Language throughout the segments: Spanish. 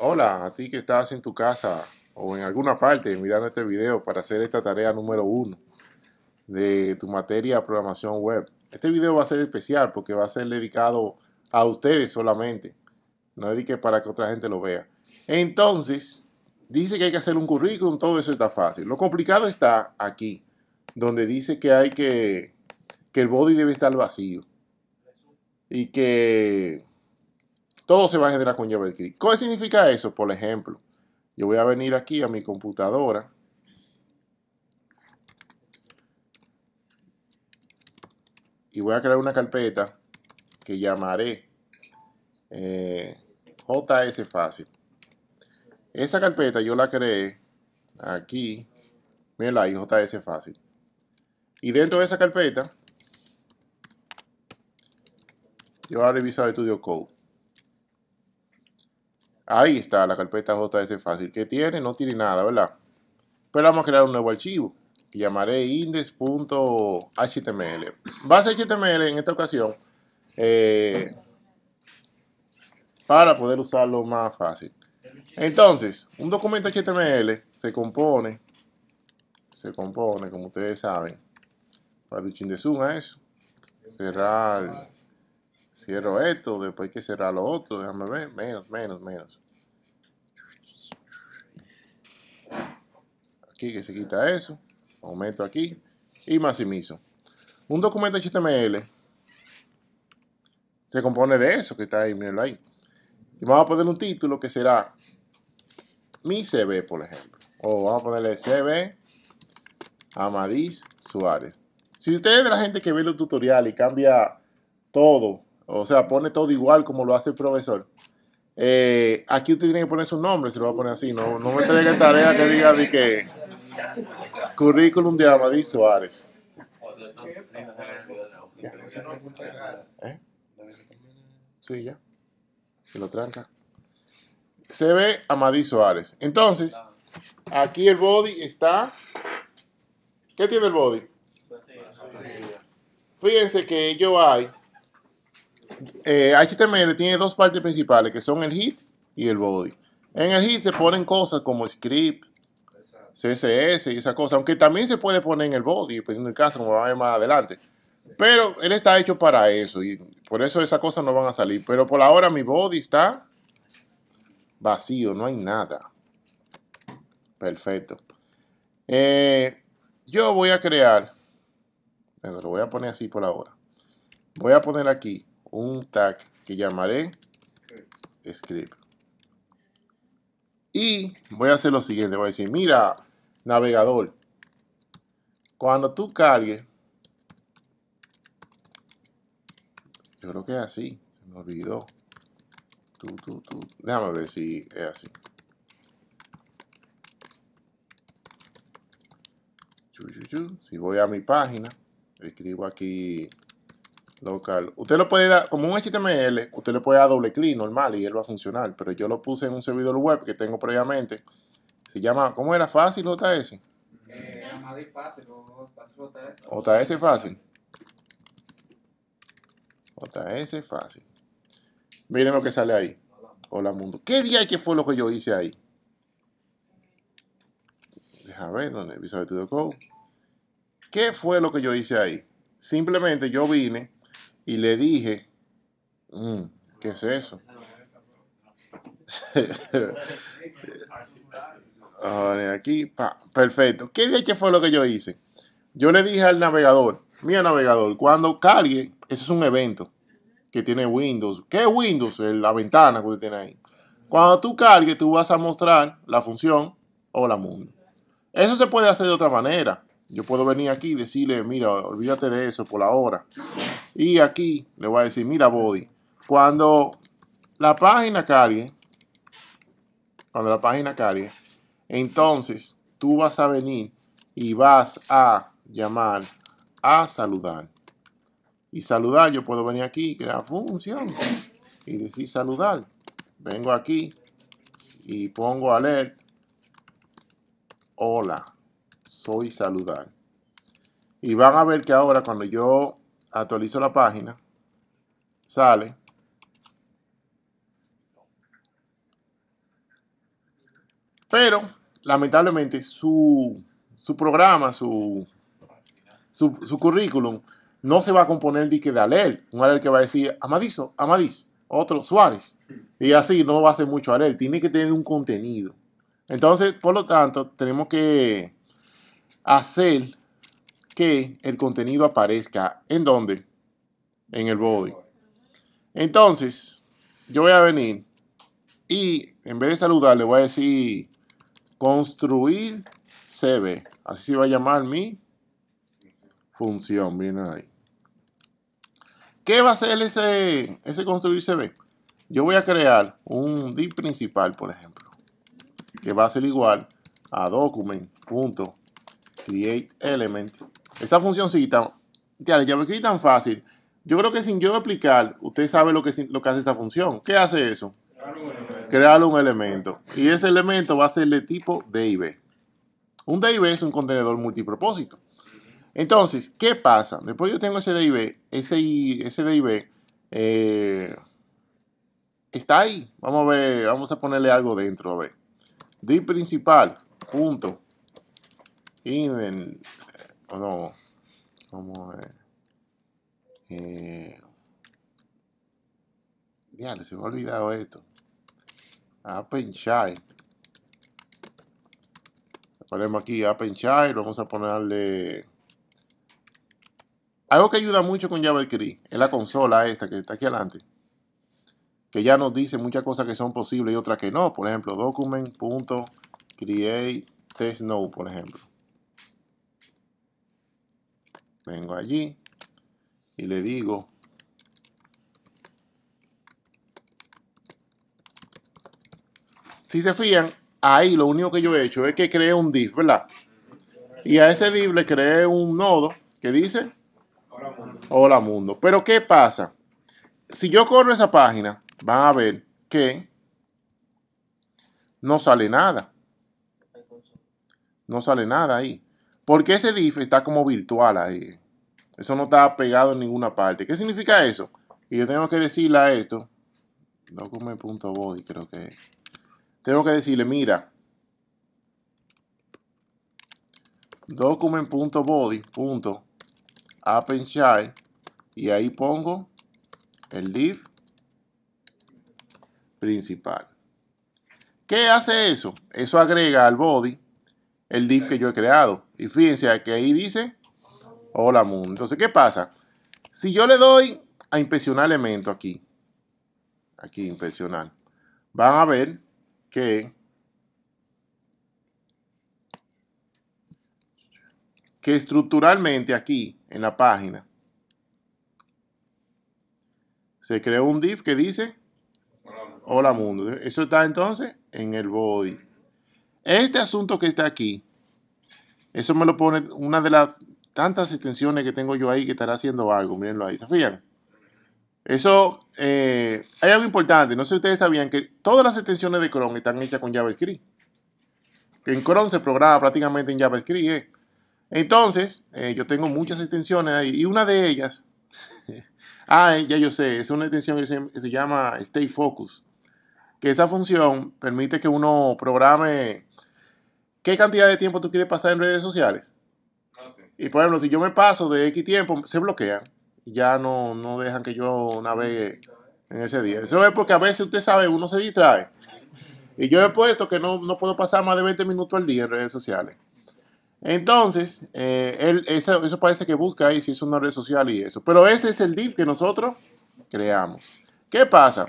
Hola, a ti que estás en tu casa o en alguna parte mirando este video para hacer esta tarea número uno de tu materia de programación web. Este video va a ser especial porque va a ser dedicado a ustedes solamente. No dedique para que otra gente lo vea. Entonces, dice que hay que hacer un currículum, todo eso está fácil. Lo complicado está aquí, donde dice que hay que, que el body debe estar vacío. Y que todo se va a generar con JavaScript. ¿Qué significa eso? Por ejemplo, yo voy a venir aquí a mi computadora. Y voy a crear una carpeta que llamaré eh, JS Fácil. Esa carpeta yo la creé aquí. Miren ahí, JS Fácil. Y dentro de esa carpeta, yo voy a revisar Studio Code. Ahí está la carpeta JS fácil que tiene, no tiene nada, ¿verdad? Pero vamos a crear un nuevo archivo llamaré index.html. Base HTML en esta ocasión eh, para poder usarlo más fácil. Entonces, un documento HTML se compone, se compone, como ustedes saben, para ching de zoom a ¿eh? eso, cerrar Cierro esto, después hay que cerrar lo otro, déjame ver, menos, menos, menos. Aquí que se quita eso, Aumento aquí y maximizo. Un documento HTML se compone de eso que está ahí, mírenlo ahí. Y vamos a poner un título que será mi CV, por ejemplo. O vamos a ponerle CV Amadís Suárez. Si ustedes de la gente que ve los tutoriales y cambia todo o sea, pone todo igual como lo hace el profesor. Eh, aquí usted tiene que poner su nombre, se lo va a poner así. No, no me entregue tarea que diga de que currículum de Amadí Suárez. ¿Eh? Sí, ya. Se lo tranca. Se ve Amadí Suárez. Entonces, aquí el body está. ¿Qué tiene el body? Pues Fíjense que yo hay HTML eh, tiene dos partes principales, que son el hit y el body. En el hit se ponen cosas como script, CSS y esa cosa, aunque también se puede poner en el body, dependiendo del caso, como va a ver más adelante. Pero él está hecho para eso y por eso esas cosas no van a salir. Pero por ahora mi body está vacío, no hay nada. Perfecto. Eh, yo voy a crear, lo voy a poner así por ahora. Voy a poner aquí un tag que llamaré script. Y voy a hacer lo siguiente, voy a decir, mira, navegador, cuando tú cargues, yo creo que es así, se me olvidó. Tú, tú, tú. Déjame ver si es así. Si voy a mi página, escribo aquí Local. Usted lo puede dar, como un HTML, usted le puede dar doble clic normal y él va a funcionar. Pero yo lo puse en un servidor web que tengo previamente. Se llama, ¿cómo era? ¿Fácil JS? fácil, o fácil JS. JS fácil. JS fácil. Miren lo que sale ahí. Hola mundo. ¿Qué día que fue lo que yo hice ahí? Deja ver dónde. code. ¿Qué fue lo que yo hice ahí? Simplemente yo vine y le dije, mm, ¿qué es eso? aquí, perfecto. ¿Qué fue lo que yo hice? Yo le dije al navegador, mi navegador, cuando cargue, eso es un evento que tiene Windows. ¿Qué es Windows? Eh, la ventana que usted tiene ahí. Cuando tú cargues, tú vas a mostrar la función hola mundo. Eso se puede hacer de otra manera. Yo puedo venir aquí y decirle, mira, olvídate de eso por la hora. Y aquí le voy a decir, mira, Body, cuando la página cargue, cuando la página cargue, entonces tú vas a venir y vas a llamar a saludar. Y saludar, yo puedo venir aquí, crear función y decir saludar. Vengo aquí y pongo leer Hola y saludar. Y van a ver que ahora cuando yo actualizo la página, sale. Pero, lamentablemente, su, programa, su, currículum, no se va a componer de que de alert. Un alert que va a decir Amadizo, Amadiz, otro Suárez. Y así no va a ser mucho alert. Tiene que tener un contenido. Entonces, por lo tanto, tenemos que hacer que el contenido aparezca. ¿En dónde? En el body. Entonces, yo voy a venir y en vez de saludar, le voy a decir construir CB. Así se va a llamar mi función. Miren ahí. ¿Qué va a hacer ese, ese construir CB? Yo voy a crear un div principal, por ejemplo, que va a ser igual a document create element. Esa funcióncita. ya, escribí tan fácil. Yo creo que sin yo explicar, usted sabe lo que, lo que hace esta función. ¿Qué hace eso? Crear un elemento. Y ese elemento va a ser de tipo div. Un div es un contenedor multipropósito. Entonces, ¿qué pasa? Después yo tengo ese div, ese, div eh, está ahí. Vamos a ver, vamos a ponerle algo dentro, a ver. Div principal, punto. Eh, o no, como, eh, ya, eh, se me ha olvidado esto. child Ponemos aquí Lo vamos a ponerle... Algo que ayuda mucho con JavaScript es la consola esta que está aquí adelante. Que ya nos dice muchas cosas que son posibles y otras que no. Por ejemplo, document.create test por ejemplo. Vengo allí y le digo si se fían, ahí lo único que yo he hecho es que creé un div, ¿verdad? Y a ese div le creé un nodo que dice Hola mundo. Hola mundo. Pero ¿qué pasa? Si yo corro esa página, van a ver que no sale nada. No sale nada ahí. Porque ese div está como virtual ahí. Eso no está pegado en ninguna parte. ¿Qué significa eso? Y yo tengo que decirle a esto. Document.body creo que Tengo que decirle, mira. Document.body. Y ahí pongo el div principal. ¿Qué hace eso? Eso agrega al body el div que yo he creado. Y fíjense, que ahí dice Hola mundo. Entonces, ¿qué pasa? Si yo le doy a impresionar elemento aquí, aquí impresionar. van a ver que, que estructuralmente aquí en la página se creó un div que dice Hola Mundo. Eso está entonces en el body. Este asunto que está aquí eso me lo pone una de las tantas extensiones que tengo yo ahí que estará haciendo algo. Mírenlo ahí, ¿se fijan? Eso, eh, hay algo importante. No sé si ustedes sabían que todas las extensiones de Chrome están hechas con JavaScript. Que en Chrome se programa prácticamente en JavaScript. ¿eh? Entonces, eh, yo tengo muchas extensiones ahí. Y una de ellas, ah, ya yo sé, es una extensión que se, se llama Stay Focus. Que esa función permite que uno programe qué cantidad de tiempo tú quieres pasar en redes sociales. Y por ejemplo, si yo me paso de X tiempo, se bloquean. Ya no, dejan que yo navegue en ese día. Eso es porque a veces usted sabe, uno se distrae. Y yo he puesto que no, puedo pasar más de 20 minutos al día en redes sociales. Entonces, eh, eso, parece que busca ahí si es una red social y eso. Pero ese es el div que nosotros creamos. ¿Qué pasa?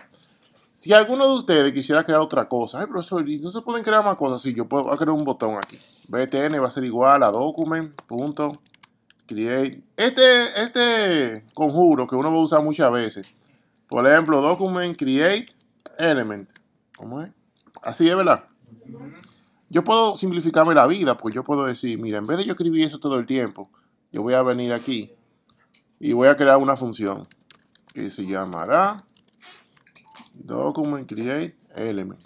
Si alguno de ustedes quisiera crear otra cosa, ay, profesor, no se pueden crear más cosas? Sí, yo puedo crear un botón aquí. BTN va a ser igual a document.create. Este, este conjuro que uno va a usar muchas veces. Por ejemplo, document, create, element. ¿Cómo es? Así es, ¿verdad? Yo puedo simplificarme la vida, pues yo puedo decir, mira, en vez de yo escribir eso todo el tiempo, yo voy a venir aquí y voy a crear una función que se llamará document create element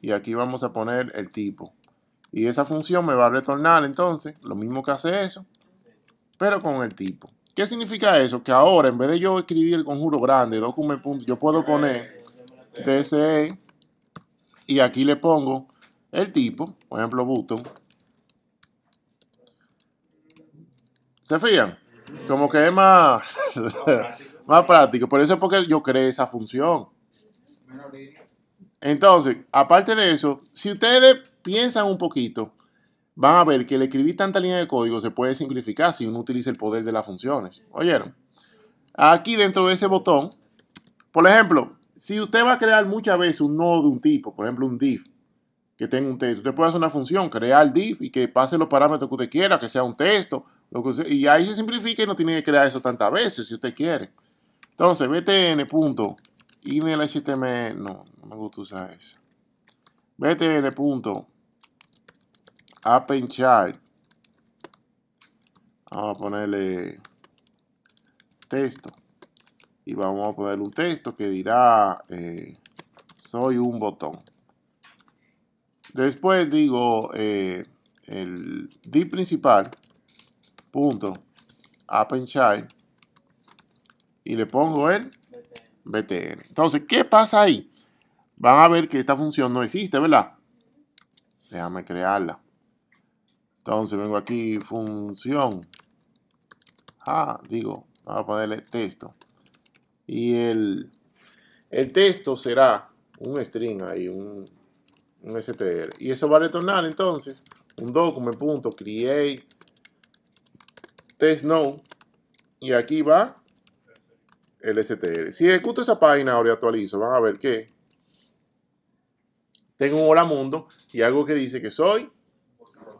y aquí vamos a poner el tipo y esa función me va a retornar entonces lo mismo que hace eso pero con el tipo ¿qué significa eso? que ahora en vez de yo escribir el conjuro grande document. yo puedo poner DCE y aquí le pongo el tipo por ejemplo button ¿se fían? como que es más más práctico por eso es porque yo creé esa función entonces, aparte de eso, si ustedes piensan un poquito, van a ver que el escribir tanta línea de código se puede simplificar si uno utiliza el poder de las funciones. ¿Oyeron? Aquí dentro de ese botón, por ejemplo, si usted va a crear muchas veces un nodo de un tipo, por ejemplo un div, que tenga un texto, usted puede hacer una función, crear div y que pase los parámetros que usted quiera, que sea un texto, lo que y ahí se simplifica y no tiene que crear eso tantas veces si usted quiere. Entonces, btn el HTML, no, no me gusta usar eso. BTN punto. Vamos a ponerle texto. Y vamos a ponerle un texto que dirá, eh, soy un botón. Después digo eh, el div principal, punto, y le pongo el btn. Entonces, ¿qué pasa ahí? Van a ver que esta función no existe, ¿verdad? Déjame crearla. Entonces vengo aquí, función. Ah, digo, vamos a ponerle texto. Y el, el texto será un string ahí, un, str. Y eso va a retornar entonces un document.create test node. Y aquí va el Si ejecuto esa página ahora y actualizo, van a ver que tengo un hola mundo y algo que dice que soy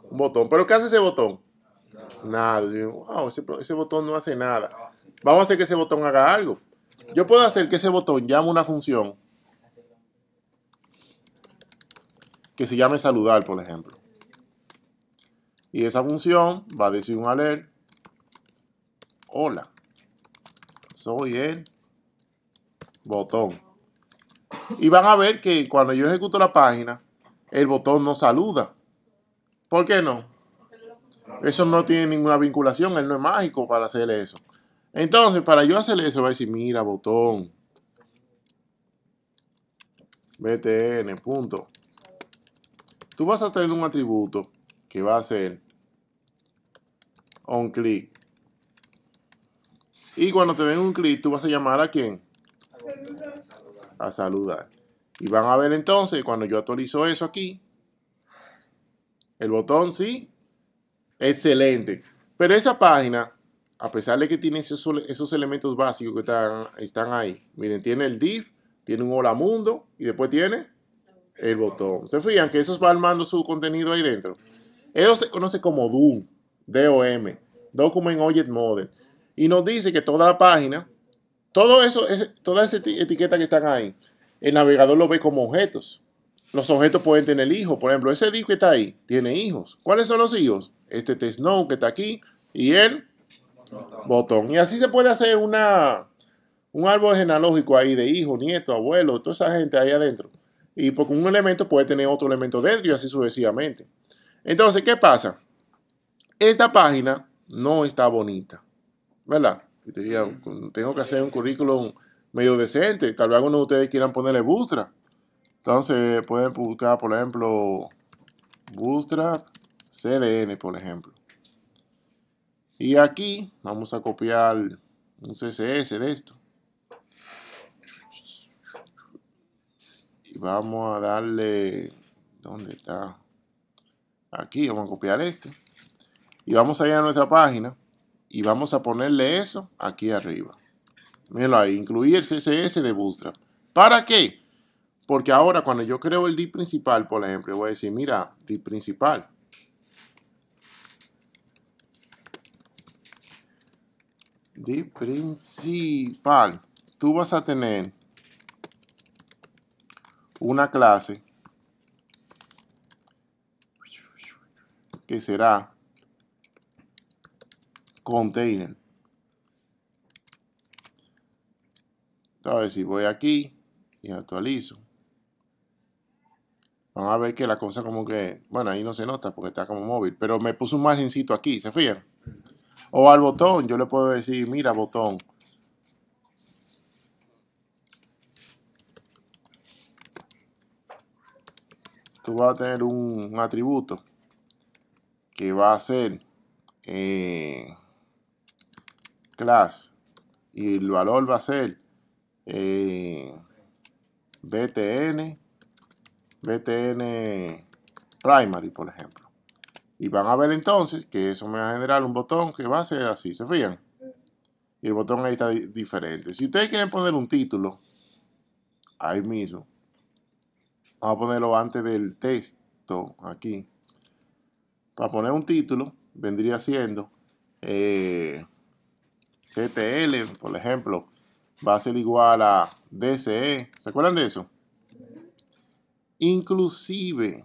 un botón. ¿Pero qué hace ese botón? Nada. ese, ese, botón no hace nada. Vamos a hacer que ese botón haga algo. Yo puedo hacer que ese botón llame una función que se llame saludar, por ejemplo. Y esa función va a decir un alert. Hola soy el botón. Y van a ver que cuando yo ejecuto la página, el botón no saluda. ¿Por qué no? Eso no tiene ninguna vinculación, él no es mágico para hacer eso. Entonces, para yo hacer eso, va a decir, mira, botón. BTN, punto. Tú vas a tener un atributo que va a ser onClick. Y cuando te den un clic, tú vas a llamar a quién? A saludar. Y van a ver entonces, cuando yo actualizo eso aquí, el botón sí, excelente. Pero esa página, a pesar de que tiene esos, elementos básicos que están, están ahí, miren, tiene el div, tiene un hola mundo y después tiene el botón. ¿Se fijan que eso va armando su contenido ahí dentro? Eso se conoce como DOM, Document Object Model y nos dice que toda la página, todo eso, es, toda esa etiqueta que están ahí, el navegador lo ve como objetos. Los objetos pueden tener hijos. Por ejemplo, ese disco que está ahí tiene hijos. ¿Cuáles son los hijos? Este test no que está aquí y el botón. Y así se puede hacer una, un árbol genealógico ahí de hijos, nietos, abuelos, toda esa gente ahí adentro. Y porque un elemento puede tener otro elemento dentro y así sucesivamente. Entonces, ¿qué pasa? Esta página no está bonita. ¿verdad? tengo que hacer un currículum medio decente. Tal vez algunos de ustedes quieran ponerle Bootstrap. Entonces pueden buscar, por ejemplo, Bootstrap CDN, por ejemplo. Y aquí vamos a copiar un CSS de esto. Y vamos a darle, ¿dónde está? Aquí, vamos a copiar este. Y vamos a ir a nuestra página y vamos a ponerle eso aquí arriba. Míralo ahí, incluir CSS de Bootstrap. ¿Para qué? Porque ahora cuando yo creo el div principal, por ejemplo, voy a decir, mira, div principal. Div principal. Tú vas a tener una clase que será container. A si voy aquí y actualizo. Vamos a ver que la cosa como que, bueno, ahí no se nota porque está como móvil, pero me puso un margencito aquí, ¿se fijan? O al botón, yo le puedo decir, mira botón. Tú vas a tener un, atributo que va a ser eh, class y el valor va a ser eh, btn btn primary por ejemplo y van a ver entonces que eso me va a generar un botón que va a ser así se fijan y el botón ahí está diferente si ustedes quieren poner un título ahí mismo vamos a ponerlo antes del texto aquí para poner un título vendría siendo eh, TTL, por ejemplo, va a ser igual a DCE. ¿Se acuerdan de eso? Inclusive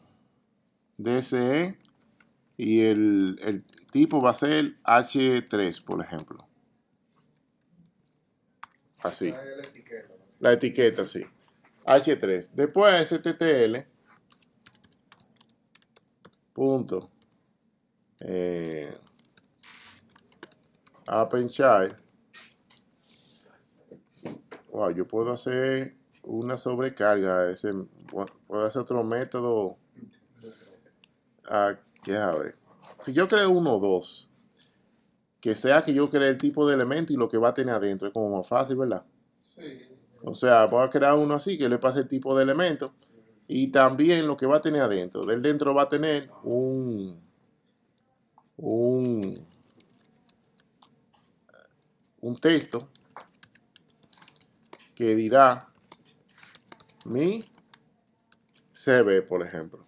DCE y el, tipo va a ser H3, por ejemplo. Así. La etiqueta, sí. H3. Después TTL Punto. Eh, a pensar, wow, yo puedo hacer una sobrecarga, ese, puedo hacer otro método, ah, a si yo creo uno o dos, que sea que yo cree el tipo de elemento y lo que va a tener adentro, es como más fácil, ¿verdad? Sí. O sea, voy a crear uno así, que le pase el tipo de elemento y también lo que va a tener adentro. Del dentro va a tener un, un un texto que dirá mi CV, por ejemplo.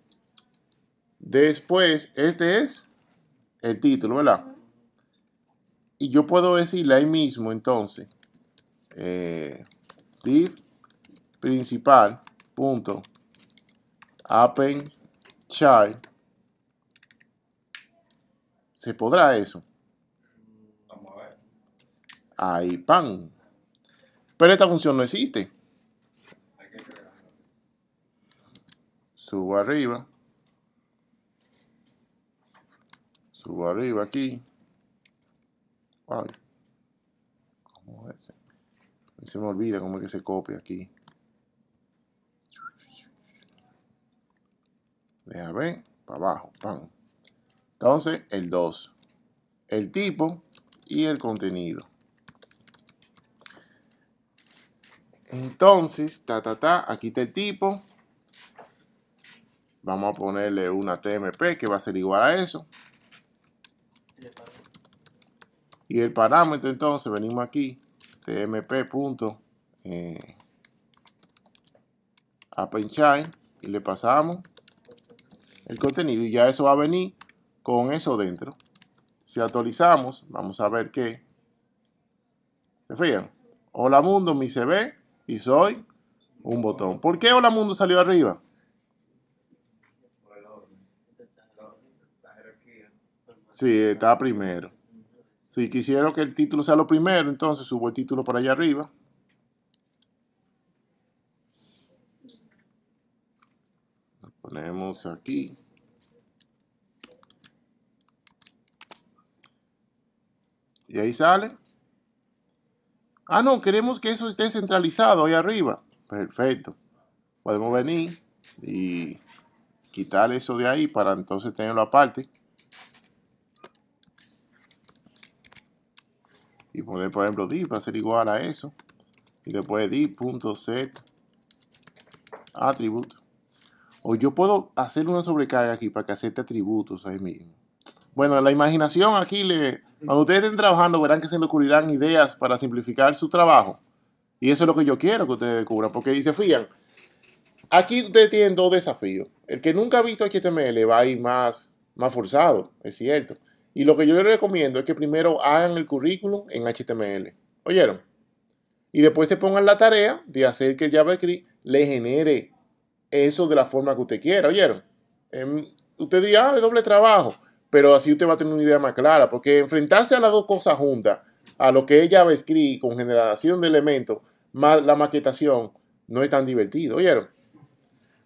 Después, este es el título, ¿verdad? Y yo puedo decirle ahí mismo, entonces, eh, div principal punto child. ¿Se podrá eso? hay pan. Pero esta función no existe. Subo arriba. Subo arriba aquí. ¡Ay! ¿Cómo es? Se me olvida cómo es que se copia aquí. Deja ver, para abajo, pan. Entonces, el 2. El tipo y el contenido. Entonces, ta, ta, ta, aquí está el tipo. Vamos a ponerle una TMP que va a ser igual a eso. Y el parámetro entonces, venimos aquí, tmp. Eh, y le pasamos el contenido y ya eso va a venir con eso dentro. Si actualizamos, vamos a ver que, ¿se fijan? Hola mundo, mi CV, y soy un botón. ¿Por qué Hola Mundo salió arriba? Sí, está primero. Si quisieron que el título sea lo primero, entonces subo el título por allá arriba. Lo ponemos aquí. Y ahí sale. Ah, no, queremos que eso esté centralizado ahí arriba. Perfecto. Podemos venir y quitar eso de ahí para entonces tenerlo aparte. Y poner, por ejemplo, div va a ser igual a eso. Y después set atributo. O yo puedo hacer una sobrecarga aquí para que acepte atributos ahí mismo. Bueno, la imaginación aquí le, cuando ustedes estén trabajando, verán que se les ocurrirán ideas para simplificar su trabajo. Y eso es lo que yo quiero que ustedes descubran, porque dice, fían, aquí ustedes tienen dos desafíos. El que nunca ha visto HTML va a ir más, más forzado, es cierto. Y lo que yo les recomiendo es que primero hagan el currículum en HTML. ¿Oyeron? Y después se pongan la tarea de hacer que el JavaScript le genere eso de la forma que usted quiera. ¿Oyeron? Em, usted diría, ah, es doble trabajo pero así usted va a tener una idea más clara, porque enfrentarse a las dos cosas juntas, a lo que ella va a escribir con generación de elementos, más la maquetación, no es tan divertido, ¿oyeron?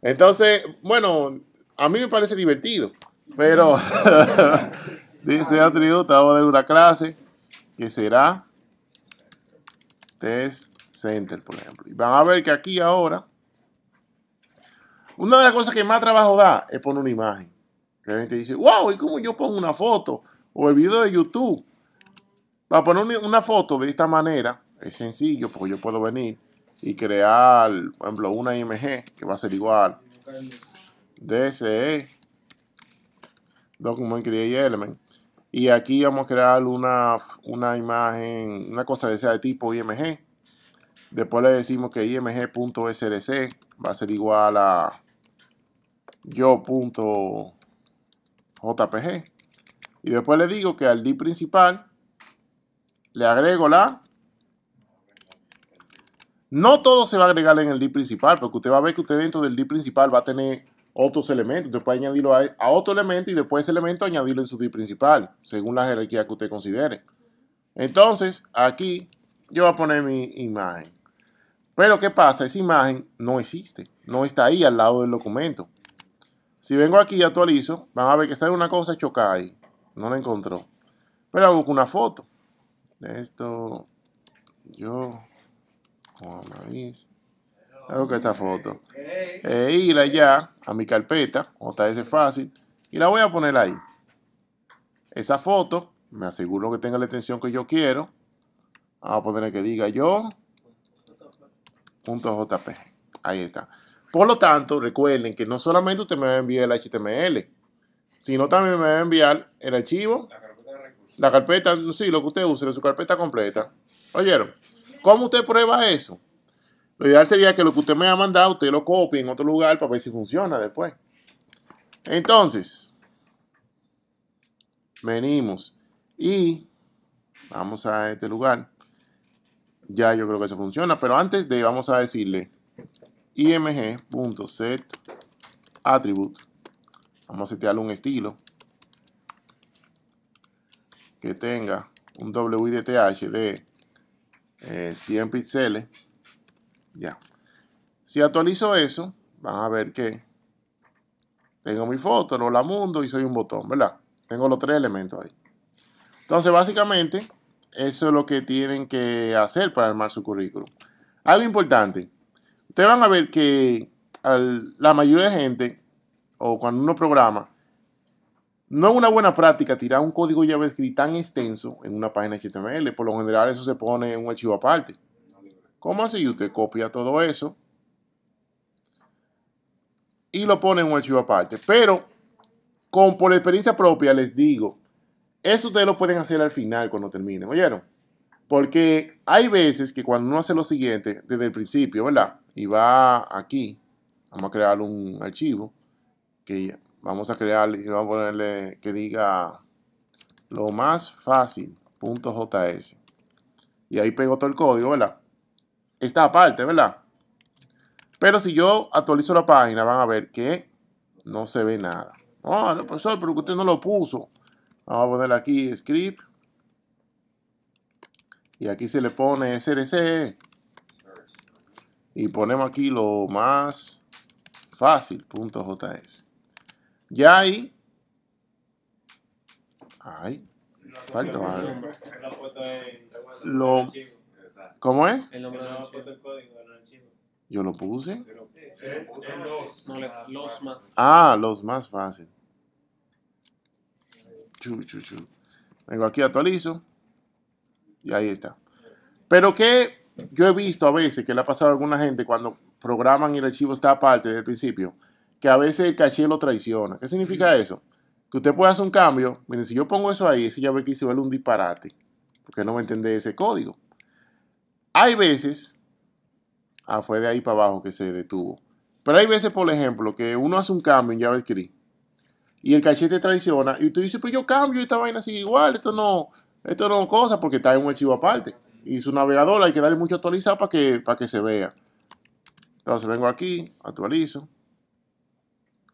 Entonces, bueno, a mí me parece divertido, pero dice atributo, vamos a dar una clase que será test center, por ejemplo. Y van a ver que aquí ahora, una de las cosas que más trabajo da es poner una imagen. La gente dice, wow, ¿y cómo yo pongo una foto? O el video de YouTube. a poner una foto de esta manera, es sencillo, porque yo puedo venir y crear, por ejemplo, una IMG que va a ser igual. DSE Document Create Element. Y aquí vamos a crear una, una imagen, una cosa de ese de tipo IMG. Después le decimos que img.src va a ser igual a yo.src JPG. Y después le digo que al div principal le agrego la... No todo se va a agregar en el D principal, porque usted va a ver que usted dentro del D principal va a tener otros elementos. Usted puede añadirlo a, otro elemento y después ese elemento añadirlo en su D principal, según la jerarquía que usted considere. Entonces, aquí yo voy a poner mi imagen. Pero ¿qué pasa? Esa imagen no existe, no está ahí al lado del documento. Si vengo aquí y actualizo, van a ver que sale una cosa chocada ahí. No la encontró. Pero busco una foto. De esto, yo, con esa Hago que esta foto. E ir allá a mi carpeta, JS fácil, y la voy a poner ahí. Esa foto, me aseguro que tenga la extensión que yo quiero. Vamos a ponerle que diga yo. .jpg. Ahí está. Por lo tanto, recuerden que no solamente usted me va a enviar el HTML, sino también me va a enviar el archivo, la carpeta, de sí, lo que usted use, su carpeta completa. ¿Oyeron? ¿Cómo usted prueba eso? Lo ideal sería que lo que usted me ha mandado, usted lo copie en otro lugar para ver si funciona después. Entonces, venimos y vamos a este lugar. Ya yo creo que eso funciona, pero antes de, vamos a decirle img.set attribute. Vamos a setearle un estilo que tenga un WIDTH de 100 eh, píxeles. Ya. Si actualizo eso, van a ver que tengo mi foto, lo la mundo y soy un botón, ¿verdad? Tengo los tres elementos ahí. Entonces, básicamente, eso es lo que tienen que hacer para armar su currículum. Algo importante, Ustedes van a ver que la mayoría de gente, o cuando uno programa, no es una buena práctica tirar un código JavaScript tan extenso en una página HTML. Por lo general eso se pone en un archivo aparte. ¿Cómo así? Usted copia todo eso y lo pone en un archivo aparte. Pero, con, por experiencia propia les digo, eso ustedes lo pueden hacer al final cuando terminen, ¿oyeron? Porque hay veces que cuando uno hace lo siguiente desde el principio, ¿verdad? y va aquí, vamos a crear un archivo que vamos a crear y vamos a ponerle que diga lo más fácil .js y ahí pego todo el código, ¿verdad? Esta parte ¿verdad? Pero si yo actualizo la página, van a ver que no se ve nada. Ah, no, profesor, pero usted no lo puso. Vamos a poner aquí script. Y aquí se le pone SRC y ponemos aquí lo más fácil, .js. Ya ahí, ahí, falta Lo, ¿Cómo es? Yo lo puse. Los Ah, los más fácil. Chu, chu, chu. Vengo aquí, actualizo. Y ahí está. Pero que yo he visto a veces que le ha pasado a alguna gente cuando programan y el archivo está aparte desde el principio, que a veces el caché lo traiciona. ¿Qué significa eso? Que usted puede hacer un cambio. Miren, si yo pongo eso ahí, ese ya ve que se vuelve un disparate, porque no me entiende ese código. Hay veces, ah, fue de ahí para abajo que se detuvo. Pero hay veces, por ejemplo, que uno hace un cambio en JavaScript y el caché te traiciona y usted dice, pero yo cambio esta vaina sigue igual, esto no, esto no cosa porque está en un archivo aparte y su navegador hay que darle mucho actualizar para que, para que se vea. Entonces vengo aquí, actualizo.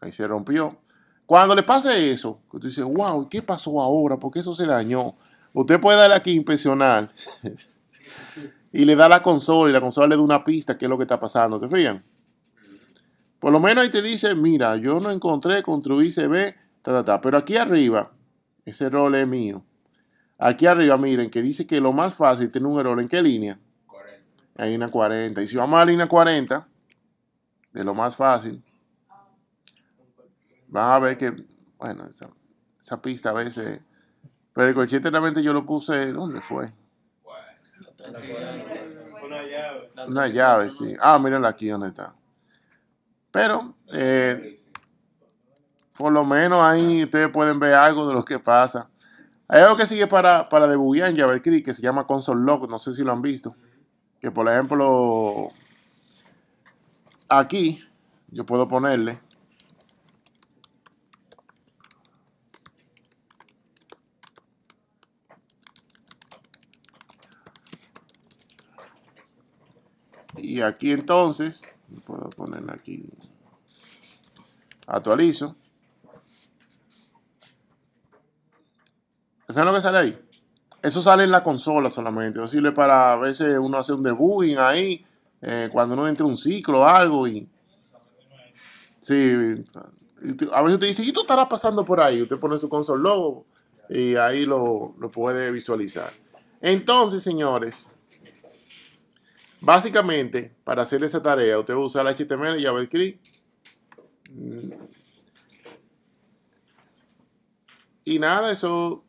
Ahí se rompió. Cuando le pase eso, usted dice, wow, ¿qué pasó ahora? ¿Por qué eso se dañó? Usted puede darle aquí impresionar. y le da la consola y la consola le da una pista qué es lo que está pasando. ¿Se fijan? Por lo menos ahí te dice, mira, yo no encontré, construir se ve, ta, Pero aquí arriba, ese rol es mío. Aquí arriba, miren, que dice que lo más fácil tiene un error en qué línea. 40. Hay una 40. Y si vamos a la línea 40, de lo más fácil, van a ver que, bueno, esa, pista a veces... Pero el corchete realmente yo lo puse, ¿dónde fue? una llave. Una llave, sí. Ah, mírenla aquí donde está. Pero, eh, por lo menos ahí ustedes pueden ver algo de lo que pasa. Hay algo que sigue para, para debuguear en JavaScript que se llama console log, no sé si lo han visto. Que por ejemplo, aquí yo puedo ponerle y aquí entonces puedo poner aquí actualizo ¿Saben lo que sale ahí? Eso sale en la consola solamente. O sirve para a veces uno hace un debugging ahí, eh, cuando uno entra un ciclo o algo. Y, sí, a veces te dice, ¿y tú estarás pasando por ahí? Usted pone su console logo y ahí lo, lo puede visualizar. Entonces, señores, básicamente, para hacer esa tarea, usted va a usar el HTML y JavaScript. Mm. Y nada, eso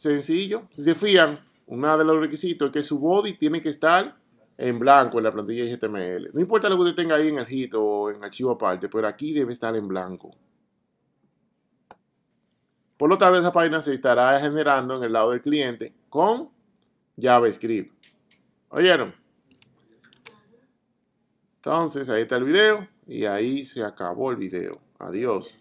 Sencillo. Si se fían, uno de los requisitos es que su body tiene que estar en blanco en la plantilla HTML. No importa lo que usted tenga ahí en el hit o en archivo aparte, pero aquí debe estar en blanco. Por lo tanto, esa página se estará generando en el lado del cliente con JavaScript. ¿Oyeron? Entonces, ahí está el video y ahí se acabó el video. Adiós.